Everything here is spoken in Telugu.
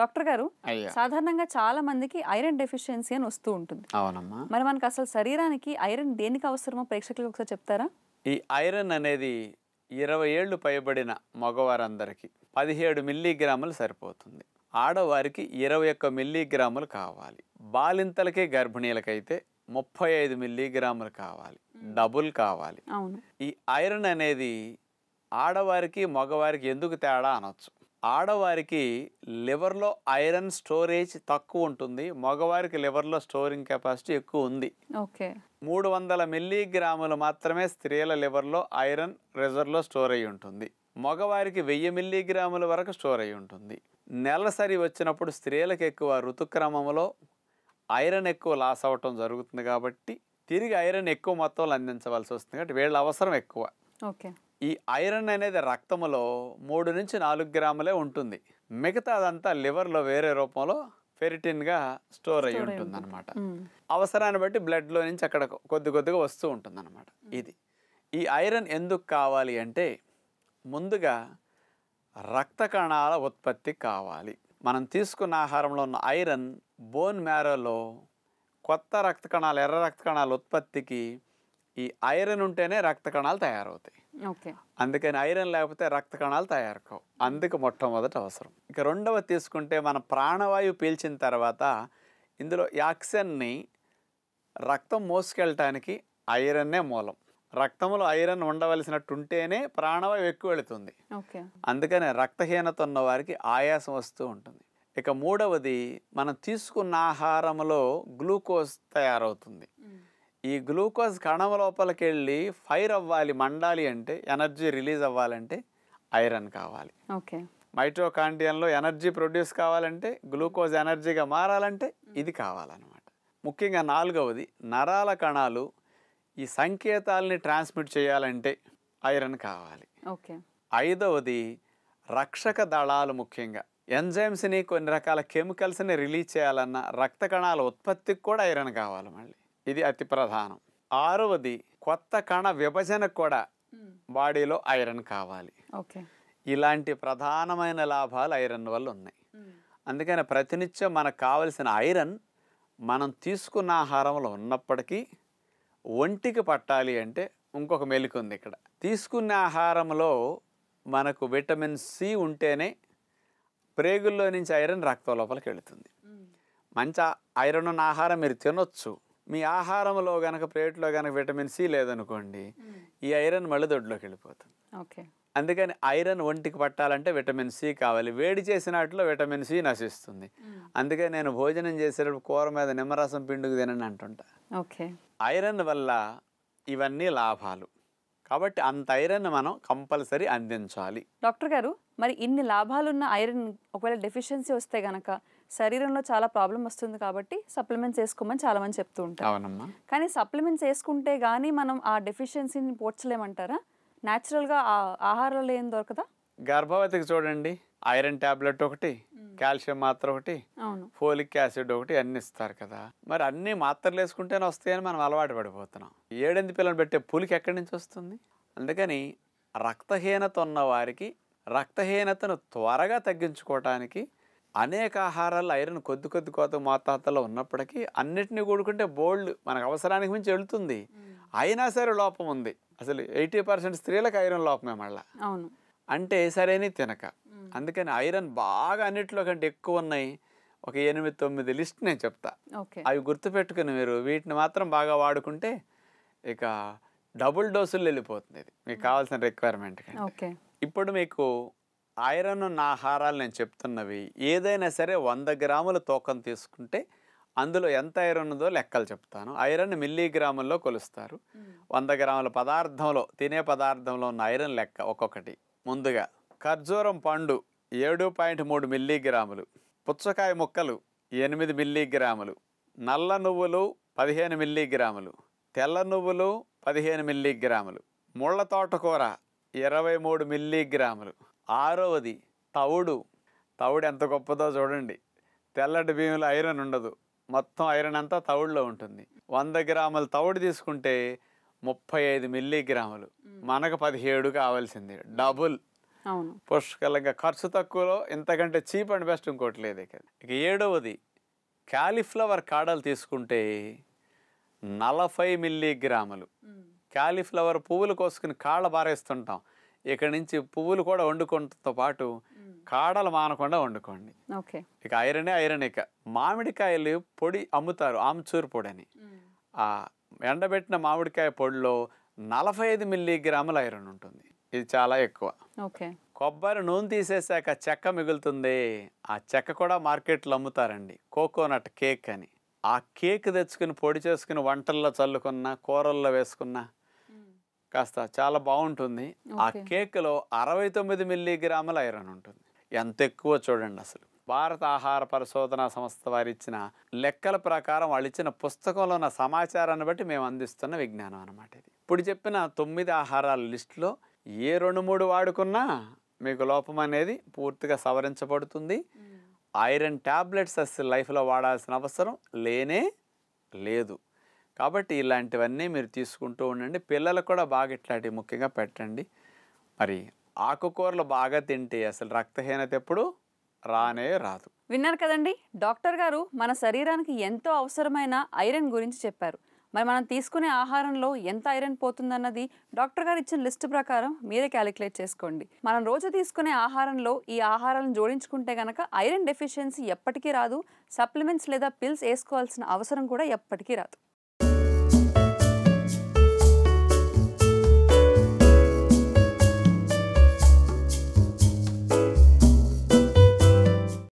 డాక్టర్ గారు సాధారణంగా చాలా మందికి ఐరన్ డెఫిషియన్సీ అని వస్తూ ఉంటుంది అవునమ్మా మరి మనకు అసలు శరీరానికి ఐరన్ దేనికి అవసరమో ప్రేక్షకులకు ఒకసారి చెప్తారా ఈ ఐరన్ అనేది ఇరవై ఏళ్ళు పైబడిన మగవారందరికీ పదిహేడు మిల్లీగ్రాములు సరిపోతుంది ఆడవారికి ఇరవై ఒక్క మిల్లీగ్రాములు కావాలి బాలింతలకి గర్భిణీలకైతే ముప్పై ఐదు మిల్లీగ్రాములు కావాలి డబుల్ కావాలి ఈ ఐరన్ అనేది ఆడవారికి మగవారికి ఎందుకు తేడా అనొచ్చు ఆడవారికి లివర్లో ఐరన్ స్టోరేజ్ తక్కువ ఉంటుంది మగవారికి లివర్లో స్టోరింగ్ కెపాసిటీ ఎక్కువ ఉంది ఓకే మూడు వందల మిల్లీగ్రాములు మాత్రమే స్త్రీల లివర్లో ఐరన్ రిజర్వ్లో స్టోర్ అయి ఉంటుంది మగవారికి వెయ్యి మిల్లీగ్రాముల వరకు స్టోర్ అయి ఉంటుంది నెలసరి వచ్చినప్పుడు స్త్రీలకు ఎక్కువ ఋతుక్రమంలో ఐరన్ ఎక్కువ లాస్ అవ్వటం జరుగుతుంది కాబట్టి తిరిగి ఐరన్ ఎక్కువ మొత్తంలో అందించవలసి వస్తుంది కాబట్టి వీళ్ళ అవసరం ఎక్కువ ఓకే ఈ ఐరన్ అనేది రక్తంలో మూడు నుంచి నాలుగు గ్రాములే ఉంటుంది మిగతా అదంతా లివర్లో వేరే రూపంలో ఫెరిటిన్గా స్టోర్ అయ్యి ఉంటుంది అనమాట అవసరాన్ని బట్టి బ్లడ్లో నుంచి అక్కడ కొద్ది కొద్దిగా వస్తూ ఉంటుంది అనమాట ఇది ఈ ఐరన్ ఎందుకు కావాలి అంటే ముందుగా రక్త కణాల ఉత్పత్తి కావాలి మనం తీసుకున్న ఆహారంలో ఉన్న ఐరన్ బోన్ మ్యారోలో కొత్త రక్త కణాలు ఎర్ర రక్త కణాల ఉత్పత్తికి ఈ ఐరన్ ఉంటేనే రక్త కణాలు తయారవుతాయి అందుకని ఐరన్ లేకపోతే రక్త కణాలు తయారు కావు అందుకు మొట్టమొదటి అవసరం ఇక రెండవ తీసుకుంటే మన ప్రాణవాయువు పీల్చిన తర్వాత ఇందులో యాక్సిన్ని రక్తం మోసుకెళ్ళటానికి ఐరన్నే మూలం రక్తంలో ఐరన్ ఉండవలసినట్టు ఉంటేనే ప్రాణవాయువు ఎక్కువ వెళుతుంది అందుకనే రక్తహీనత ఉన్న వారికి ఆయాసం వస్తూ ఉంటుంది ఇక మూడవది మనం తీసుకున్న ఆహారంలో గ్లూకోజ్ తయారవుతుంది ఈ గ్లూకోజ్ కణం లోపలికి వెళ్ళి ఫైర్ అవ్వాలి మండాలి అంటే ఎనర్జీ రిలీజ్ అవ్వాలంటే ఐరన్ కావాలి ఓకే మైట్రోకాండియంలో ఎనర్జీ ప్రొడ్యూస్ కావాలంటే గ్లూకోజ్ ఎనర్జీగా మారాలంటే ఇది కావాలన్నమాట ముఖ్యంగా నాలుగవది నరాల కణాలు ఈ సంకేతాలని ట్రాన్స్మిట్ చేయాలంటే ఐరన్ కావాలి ఓకే ఐదవది రక్షక దళాలు ముఖ్యంగా ఎంజైమ్స్ని కొన్ని రకాల కెమికల్స్ని రిలీజ్ చేయాలన్నా రక్త కణాల ఉత్పత్తికి కూడా ఐరన్ కావాలి మళ్ళీ ఇది అతి ప్రధానం ఆరవది కొత్త కణ విభజన కూడా hmm. బాడీలో ఐరన్ కావాలి ఇలాంటి ప్రధానమైన లాభాలు ఐరన్ వల్ల ఉన్నాయి hmm. అందుకని ప్రతినిత్యం మనకు కావలసిన ఐరన్ మనం తీసుకున్న ఆహారంలో ఉన్నప్పటికీ ఒంటికి పట్టాలి అంటే ఇంకొక మెలిక ఉంది ఇక్కడ తీసుకున్న ఆహారంలో మనకు విటమిన్ సి ఉంటేనే ప్రేగుల్లో నుంచి ఐరన్ రక్త లోపలికి వెళుతుంది hmm. మంచి ఐరన్ ఉన్న ఆహారం మీరు తినొచ్చు మీ ఆహారంలో గనక ప్లేట్లో గనక విటమిన్ సి లేదనుకోండి ఈ ఐరన్ మళ్ళీ దొడ్లోకి వెళ్ళిపోతుంది ఓకే అందుకని ఐరన్ ఒంటికి పట్టాలంటే విటమిన్ సి కావాలి వేడి చేసినట్లో విటమిన్ సి నశిస్తుంది అందుకే నేను భోజనం చేసేటప్పుడు కూర మీద నిమ్మరసం పిండుకు తినని అంటుంటా ఓకే ఐరన్ వల్ల ఇవన్నీ లాభాలు కాబట్టి అంత ఐరన్ మనం కంపల్సరీ అందించాలి డాక్టర్ గారు మరి ఇన్ని లాభాలున్న ఐరన్ ఒకవేళ డెఫిషియన్సీ వస్తే గనక శరీరంలో చాలా ప్రాబ్లం వస్తుంది కాబట్టి సప్లిమెంట్స్ వేసుకోమని చాలా మంది చెప్తూ ఉంటారు కానీ సప్లిమెంట్స్ వేసుకుంటే కానీ మనం ఆ డెఫిషియన్సీని పోడ్చలేమంటారా న్యాచురల్గా ఆహారాలు ఏం దొరకదా గర్భవతికి చూడండి ఐరన్ టాబ్లెట్ ఒకటి కాల్షియం మాత్ర ఒకటి ఫోలిక్ యాసిడ్ ఒకటి అన్ని ఇస్తారు కదా మరి అన్ని మాత్రలు వేసుకుంటేనే వస్తాయని మనం అలవాటు పడిపోతున్నాం ఏడెనిమిది పిల్లలు పెట్టే పులికి ఎక్కడి నుంచి వస్తుంది అందుకని రక్తహీనత ఉన్న వారికి రక్తహీనతను త్వరగా తగ్గించుకోవటానికి అనేక ఆహారాలు ఐరన్ కొద్ది కొద్ది కోత మోతాతలో ఉన్నప్పటికీ అన్నిటినీ కూడుకుంటే బోల్డ్ మనకు అవసరానికి మించి వెళుతుంది అయినా సరే లోపం ఉంది అసలు ఎయిటీ పర్సెంట్ స్త్రీలకు ఐరన్ లోపమే మళ్ళా అవును అంటే సరేని తినక అందుకని ఐరన్ బాగా అన్నిట్లో కంటే ఎక్కువ ఉన్నాయి ఒక ఎనిమిది తొమ్మిది లిస్ట్ నేను చెప్తా అవి గుర్తుపెట్టుకుని మీరు వీటిని మాత్రం బాగా వాడుకుంటే ఇక డబుల్ డోసులు వెళ్ళిపోతుంది ఇది మీకు కావాల్సిన రిక్వైర్మెంట్ ఇప్పుడు మీకు ఐరన్ ఉన్న ఆహారాలు నేను చెప్తున్నవి ఏదైనా సరే వంద గ్రాముల తూకం తీసుకుంటే అందులో ఎంత ఐరన్ ఉందో లెక్కలు చెప్తాను ఐరన్ మిల్లీగ్రాముల్లో కొలుస్తారు వంద గ్రాముల పదార్థంలో తినే పదార్థంలో ఉన్న ఐరన్ లెక్క ఒక్కొక్కటి ముందుగా ఖర్జూరం పండు ఏడు పాయింట్ మూడు మిల్లీగ్రాములు పుచ్చకాయ ముక్కలు ఎనిమిది మిల్లీగ్రాములు నల్ల నువ్వులు పదిహేను మిల్లీగ్రాములు తెల్ల నువ్వులు పదిహేను మిల్లీగ్రాములు ముళ్ళ తోటకూర ఇరవై మూడు మిల్లీగ్రాములు ఆరవది తవుడు తవుడు ఎంత గొప్పదో చూడండి తెల్లటి బియ్యంలో ఐరన్ ఉండదు మొత్తం ఐరన్ అంతా తవుడులో ఉంటుంది వంద గ్రాముల తవుడు తీసుకుంటే ముప్పై ఐదు మిల్లీగ్రాములు మనకు పదిహేడు కావాల్సింది డబుల్ పుష్కలంగా ఖర్చు తక్కువలో ఇంతకంటే చీప్ అండ్ బెస్ట్ ఇంకోటి లేదు ఇక ఇక ఏడవది క్యాలీఫ్లవర్ కాడలు తీసుకుంటే నలభై మిల్లీగ్రాములు క్యాలీఫ్లవర్ పువ్వులు కోసుకుని కాళ్ళ బారేస్తుంటాం ఇక్కడి నుంచి పువ్వులు కూడా వండుకోవడంతో పాటు కాడలు మానకుండా వండుకోండి ఇక ఐరనే ఐరన్ ఇక మామిడికాయలు పొడి అమ్ముతారు ఆమ్చూరు పొడి అని ఆ ఎండబెట్టిన మామిడికాయ పొడిలో నలభై ఐదు మిల్లీగ్రాముల ఐరన్ ఉంటుంది ఇది చాలా ఎక్కువ కొబ్బరి నూనె తీసేసాక చెక్క మిగులుతుంది ఆ చెక్క కూడా మార్కెట్లో అమ్ముతారండి కోకోనట్ కేక్ అని ఆ కేక్ తెచ్చుకుని పొడి చేసుకుని వంటల్లో చల్లుకున్నా కూరల్లో వేసుకున్నా కాస్త చాలా బాగుంటుంది ఆ కేక్లో అరవై తొమ్మిది మిల్లీగ్రాముల ఐరన్ ఉంటుంది ఎంత ఎక్కువ చూడండి అసలు భారత ఆహార పరిశోధన సంస్థ వారు ఇచ్చిన లెక్కల ప్రకారం వాళ్ళు ఇచ్చిన పుస్తకంలో ఉన్న సమాచారాన్ని బట్టి మేము అందిస్తున్న విజ్ఞానం అనమాట ఇది ఇప్పుడు చెప్పిన తొమ్మిది ఆహారాల లిస్టులో ఏ రెండు మూడు వాడుకున్నా మీకు లోపం అనేది పూర్తిగా సవరించబడుతుంది ఐరన్ ట్యాబ్లెట్స్ అసలు లైఫ్లో వాడాల్సిన అవసరం లేనే లేదు కాబట్టి ఇలాంటివన్నీ మీరు తీసుకుంటూ ఉండండి పిల్లలకు కూడా బాగా ఇట్లాంటివి ముఖ్యంగా పెట్టండి మరి ఆకుకూరలు బాగా తింటే అసలు రక్తహీనత ఎప్పుడు రానే రాదు విన్నారు కదండి డాక్టర్ గారు మన శరీరానికి ఎంతో అవసరమైన ఐరన్ గురించి చెప్పారు మరి మనం తీసుకునే ఆహారంలో ఎంత ఐరన్ పోతుందన్నది డాక్టర్ గారు ఇచ్చిన లిస్ట్ ప్రకారం మీరే క్యాలిక్యులేట్ చేసుకోండి మనం రోజు తీసుకునే ఆహారంలో ఈ ఆహారాలను జోడించుకుంటే గనక ఐరన్ డెఫిషియన్సీ ఎప్పటికీ రాదు సప్లిమెంట్స్ లేదా పిల్స్ వేసుకోవాల్సిన అవసరం కూడా ఎప్పటికీ రాదు